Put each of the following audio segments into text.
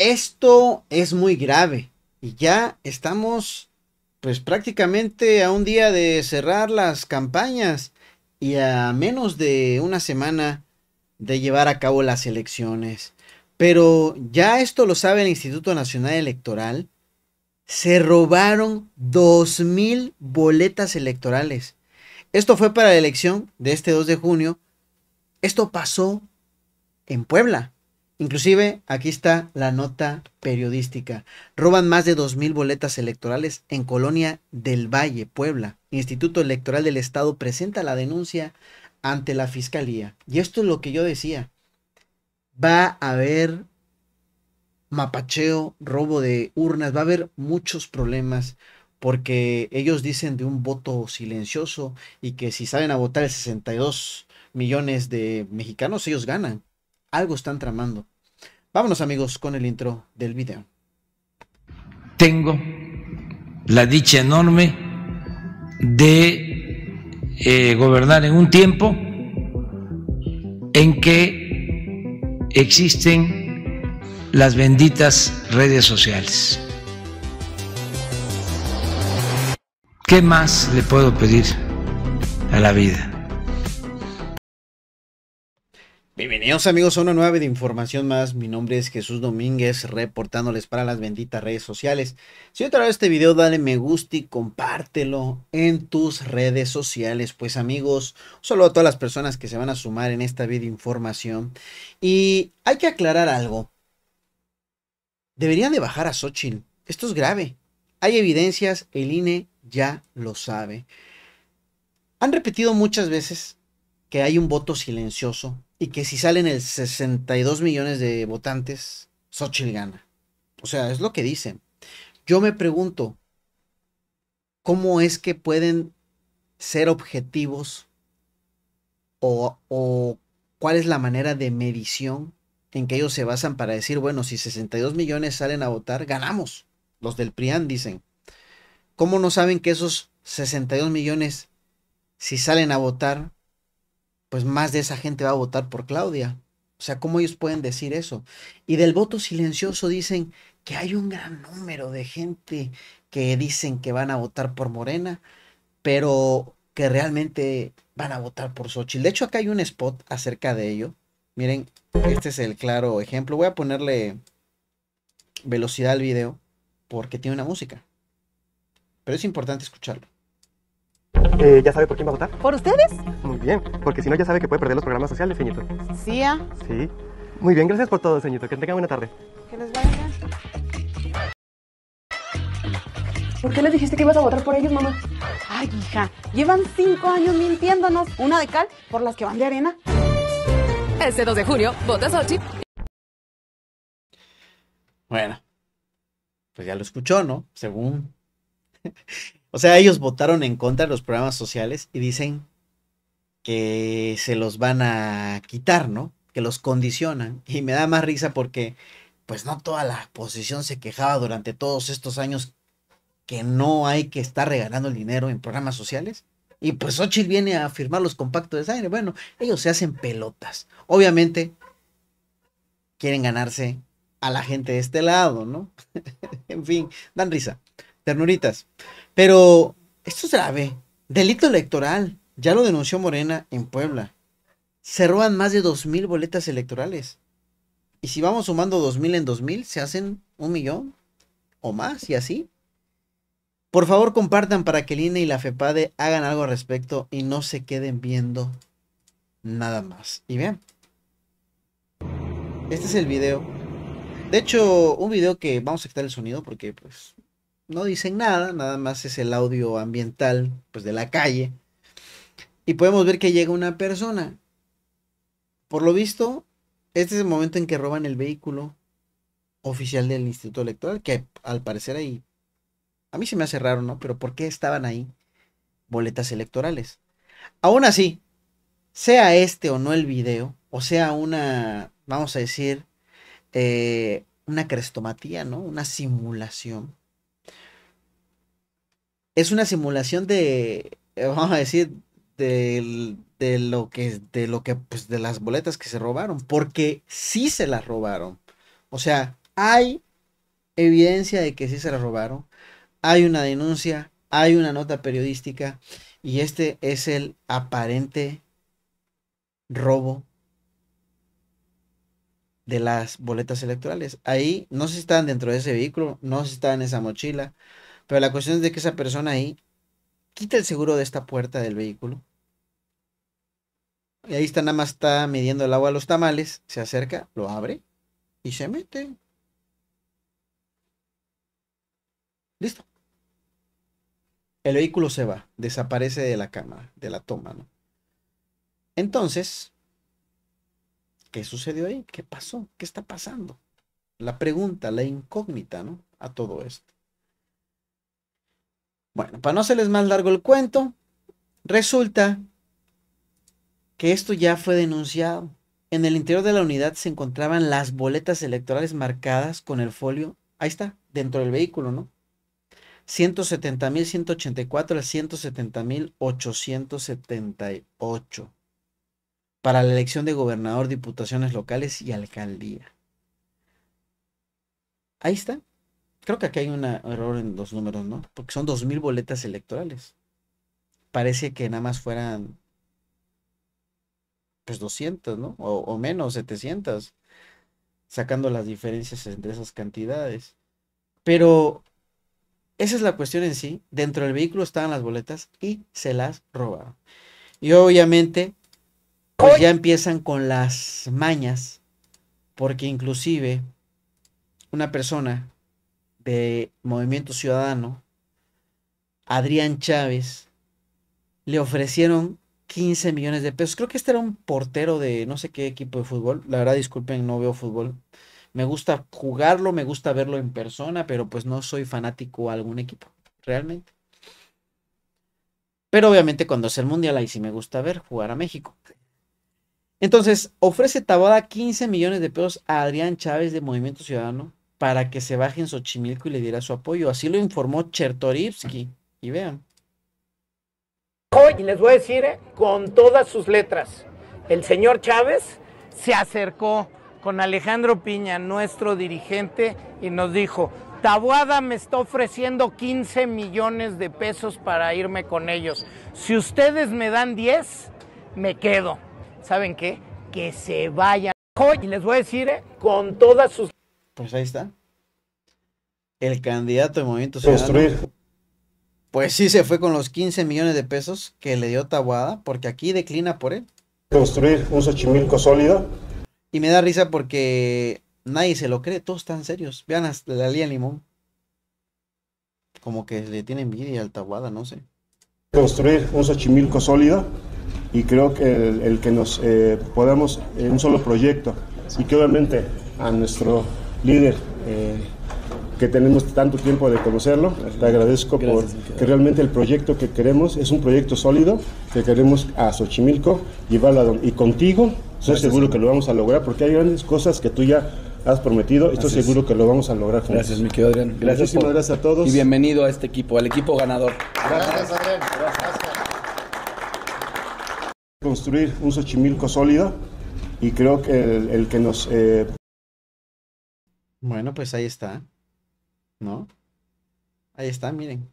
Esto es muy grave y ya estamos pues prácticamente a un día de cerrar las campañas y a menos de una semana de llevar a cabo las elecciones. Pero ya esto lo sabe el Instituto Nacional Electoral. Se robaron 2.000 boletas electorales. Esto fue para la elección de este 2 de junio. Esto pasó en Puebla. Inclusive, aquí está la nota periodística. Roban más de 2.000 boletas electorales en Colonia del Valle, Puebla. Instituto Electoral del Estado presenta la denuncia ante la Fiscalía. Y esto es lo que yo decía. Va a haber mapacheo, robo de urnas, va a haber muchos problemas porque ellos dicen de un voto silencioso y que si salen a votar el 62 millones de mexicanos, ellos ganan. Algo están tramando. Vámonos amigos con el intro del video. Tengo la dicha enorme de eh, gobernar en un tiempo en que existen las benditas redes sociales. ¿Qué más le puedo pedir a la vida? Bienvenidos amigos a una nueva de información más, mi nombre es Jesús Domínguez reportándoles para las benditas redes sociales. Si te gustado este video dale me gusta y compártelo en tus redes sociales. Pues amigos, solo a todas las personas que se van a sumar en esta video información. Y hay que aclarar algo. Deberían de bajar a Xochitl, esto es grave. Hay evidencias, el INE ya lo sabe. Han repetido muchas veces que hay un voto silencioso y que si salen el 62 millones de votantes, Xochitl gana. O sea, es lo que dicen. Yo me pregunto, ¿cómo es que pueden ser objetivos o, o cuál es la manera de medición en que ellos se basan para decir, bueno, si 62 millones salen a votar, ganamos. Los del PRIAN dicen. ¿Cómo no saben que esos 62 millones, si salen a votar, pues más de esa gente va a votar por Claudia. O sea, ¿cómo ellos pueden decir eso? Y del voto silencioso dicen que hay un gran número de gente que dicen que van a votar por Morena, pero que realmente van a votar por Xochitl. De hecho, acá hay un spot acerca de ello. Miren, este es el claro ejemplo. Voy a ponerle velocidad al video porque tiene una música. Pero es importante escucharlo. Eh, ¿Ya sabe por quién va a votar? ¿Por ustedes? bien, porque si no ya sabe que puede perder los programas sociales, señorito. ¿Sí, ah? Sí. Muy bien, gracias por todo, señorito. Que tenga buena tarde. Que les vaya ¿Por qué le dijiste que ibas a votar por ellos, mamá? Ay, hija, llevan cinco años mintiéndonos. Una de cal por las que van de arena. Este 2 de junio, votas Ochi. Bueno, pues ya lo escuchó, ¿no? Según. o sea, ellos votaron en contra de los programas sociales y dicen que se los van a quitar, ¿no? Que los condicionan. Y me da más risa porque, pues no toda la oposición se quejaba durante todos estos años que no hay que estar regalando el dinero en programas sociales. Y pues Ochil viene a firmar los compactos de aire, Bueno, ellos se hacen pelotas. Obviamente, quieren ganarse a la gente de este lado, ¿no? en fin, dan risa. Ternuritas. Pero esto es grave. Delito electoral. Ya lo denunció Morena en Puebla. Se roban más de 2.000 boletas electorales. Y si vamos sumando 2.000 en 2.000, se hacen un millón o más y así. Por favor, compartan para que el INE y la FEPADE hagan algo al respecto y no se queden viendo nada más. Y vean. Este es el video. De hecho, un video que vamos a quitar el sonido porque pues no dicen nada, nada más es el audio ambiental pues de la calle. Y podemos ver que llega una persona. Por lo visto, este es el momento en que roban el vehículo oficial del Instituto Electoral, que al parecer ahí, a mí se me hace raro, ¿no? Pero ¿por qué estaban ahí boletas electorales? Aún así, sea este o no el video, o sea una, vamos a decir, eh, una crestomatía, ¿no? Una simulación. Es una simulación de, eh, vamos a decir, de lo que, de lo que, pues, de las boletas que se robaron, porque sí se las robaron. O sea, hay evidencia de que sí se las robaron, hay una denuncia, hay una nota periodística y este es el aparente robo de las boletas electorales. Ahí no se estaban dentro de ese vehículo, no se estaban en esa mochila, pero la cuestión es de que esa persona ahí quita el seguro de esta puerta del vehículo y ahí está, nada más está midiendo el agua a los tamales. Se acerca, lo abre y se mete. Listo. El vehículo se va, desaparece de la cámara, de la toma, ¿no? Entonces, ¿qué sucedió ahí? ¿Qué pasó? ¿Qué está pasando? La pregunta, la incógnita, ¿no? A todo esto. Bueno, para no hacerles más largo el cuento, resulta que esto ya fue denunciado. En el interior de la unidad se encontraban las boletas electorales marcadas con el folio, ahí está, dentro del vehículo, ¿no? 170.184 a 170.878 para la elección de gobernador, diputaciones locales y alcaldía. Ahí está. Creo que aquí hay un error en los números, ¿no? Porque son 2.000 boletas electorales. Parece que nada más fueran pues 200, ¿no? O, menos, 700, sacando las diferencias entre esas cantidades. Pero esa es la cuestión en sí. Dentro del vehículo estaban las boletas y se las robaron. Y obviamente, pues ya empiezan con las mañas, porque inclusive una persona de Movimiento Ciudadano, Adrián Chávez, le ofrecieron 15 millones de pesos. Creo que este era un portero de no sé qué equipo de fútbol. La verdad, disculpen, no veo fútbol. Me gusta jugarlo, me gusta verlo en persona, pero pues no soy fanático a algún equipo, realmente. Pero obviamente cuando es el Mundial ahí sí me gusta ver jugar a México. Entonces, ofrece Tabada 15 millones de pesos a Adrián Chávez de Movimiento Ciudadano para que se baje en Xochimilco y le diera su apoyo. Así lo informó Chertorivsky. Y vean. Hoy les voy a decir eh, con todas sus letras, el señor Chávez se acercó con Alejandro Piña, nuestro dirigente, y nos dijo, Tabuada me está ofreciendo 15 millones de pesos para irme con ellos. Si ustedes me dan 10, me quedo. ¿Saben qué? Que se vayan. Hoy les voy a decir eh, con todas sus... Pues ahí está. El candidato de Movimiento Ciudadano. Pues sí, se fue con los 15 millones de pesos que le dio Tabuada, porque aquí declina por él. Construir un Xochimilco sólido. Y me da risa porque nadie se lo cree, todos están serios. Vean hasta la Lía Limón. Como que le tiene envidia al Tabuada, no sé. Construir un Xochimilco sólido y creo que el, que nos eh, podamos en eh, un solo proyecto y que obviamente a nuestro líder eh, que tenemos tanto tiempo de conocerlo. Te agradezco por que realmente el proyecto que queremos es un proyecto sólido que queremos a Xochimilco llevarla y contigo. Estoy seguro que lo vamos a lograr porque hay grandes cosas que tú ya has prometido y estoy seguro que lo vamos a lograr. Gracias, mi Adrián. Gracias Muchísimas gracias a todos. Y bienvenido a este equipo, al equipo ganador. Gracias, Adrián. Gracias. Construir un Xochimilco sólido y creo que el, que nos... Eh, bueno, pues ahí está. ¿no? Ahí está, miren.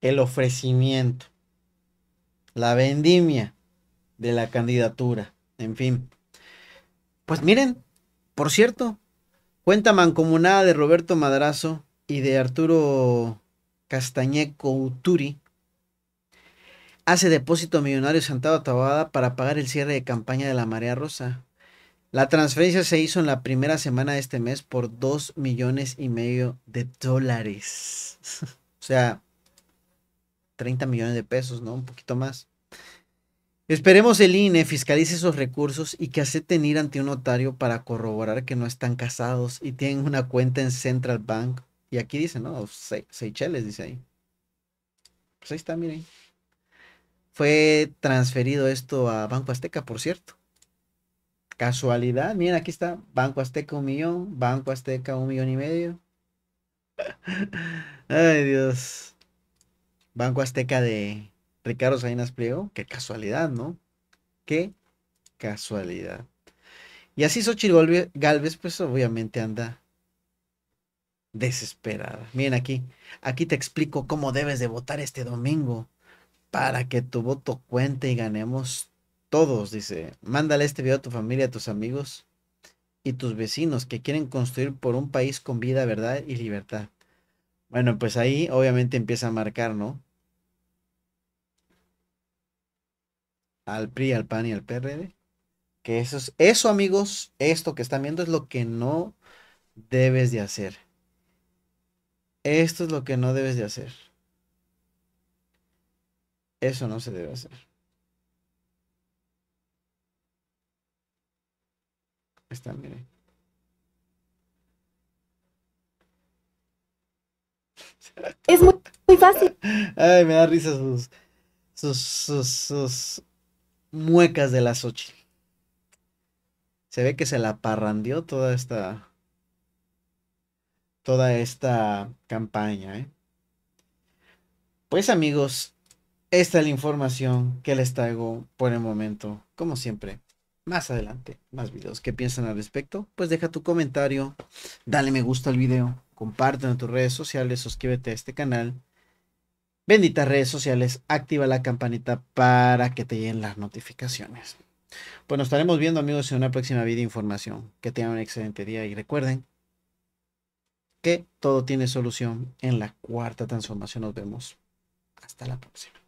El ofrecimiento, la vendimia de la candidatura, en fin. Pues miren, por cierto, cuenta mancomunada de Roberto Madrazo y de Arturo Castañeco Uturi hace depósito millonario Santa Tabada para pagar el cierre de campaña de la Marea Rosa. La transferencia se hizo en la primera semana de este mes por 2 millones y medio de dólares. o sea, 30 millones de pesos, ¿no? Un poquito más. Esperemos el INE fiscalice esos recursos y que acepten ir ante un notario para corroborar que no están casados y tienen una cuenta en Central Bank. Y aquí dice, ¿no? Seychelles, dice ahí. Pues ahí está, miren. Fue transferido esto a Banco Azteca, por cierto. Casualidad, miren, aquí está. Banco Azteca un millón, Banco Azteca un millón y medio. Ay, Dios. Banco Azteca de Ricardo Salinas Pliego. Qué casualidad, ¿no? Qué casualidad. Y así Xochitl Galvez, pues obviamente anda desesperada. Miren aquí, aquí te explico cómo debes de votar este domingo para que tu voto cuente y ganemos todos, dice, mándale este video a tu familia, a tus amigos y tus vecinos que quieren construir por un país con vida, verdad y libertad. Bueno, pues ahí obviamente empieza a marcar, ¿no? Al PRI, al PAN y al PRD. Que eso, es, eso amigos, esto que están viendo es lo que no debes de hacer. Esto es lo que no debes de hacer. Eso no se debe hacer. está, Es muy, fácil. Ay, me da risa sus, sus, sus, muecas de la Sochi. Se ve que se la parrandió toda esta. Toda esta campaña, ¿eh? Pues amigos, esta es la información que les traigo por el momento, como siempre más adelante más videos. ¿Qué piensan al respecto? Pues deja tu comentario, dale me gusta al video, compártelo en tus redes sociales, suscríbete a este canal. Benditas redes sociales, activa la campanita para que te lleguen las notificaciones. Pues nos estaremos viendo amigos en una próxima video información. Que tengan un excelente día y recuerden que todo tiene solución en la cuarta transformación. Nos vemos. Hasta la próxima.